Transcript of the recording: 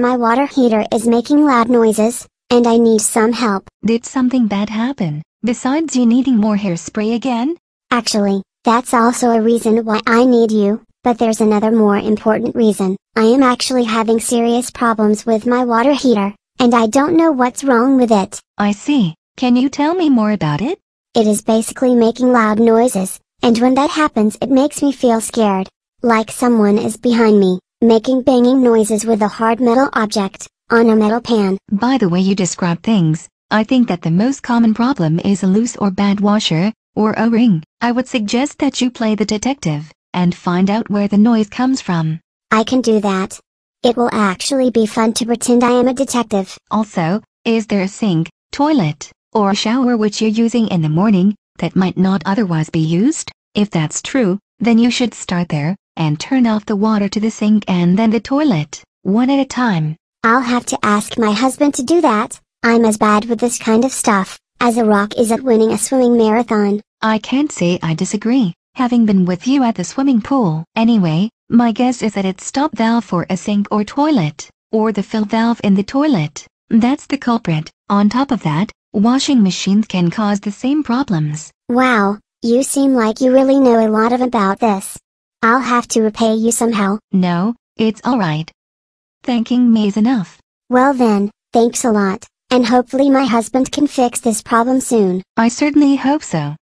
My water heater is making loud noises, and I need some help. Did something bad happen, besides you needing more hairspray again? Actually, that's also a reason why I need you, but there's another more important reason. I am actually having serious problems with my water heater, and I don't know what's wrong with it. I see. Can you tell me more about it? It is basically making loud noises, and when that happens it makes me feel scared, like someone is behind me making banging noises with a hard metal object, on a metal pan. By the way you describe things, I think that the most common problem is a loose or bad washer, or O-ring. I would suggest that you play the detective, and find out where the noise comes from. I can do that. It will actually be fun to pretend I am a detective. Also, is there a sink, toilet, or shower which you're using in the morning, that might not otherwise be used? If that's true, then you should start there, and turn off the water to the sink and then the toilet, one at a time. I'll have to ask my husband to do that. I'm as bad with this kind of stuff as a rock is at winning a swimming marathon. I can't say I disagree, having been with you at the swimming pool. Anyway, my guess is that it's stop valve for a sink or toilet, or the fill valve in the toilet. That's the culprit. On top of that, washing machines can cause the same problems. Wow, you seem like you really know a lot of about this. I'll have to repay you somehow. No, it's alright. Thanking me is enough. Well then, thanks a lot, and hopefully my husband can fix this problem soon. I certainly hope so.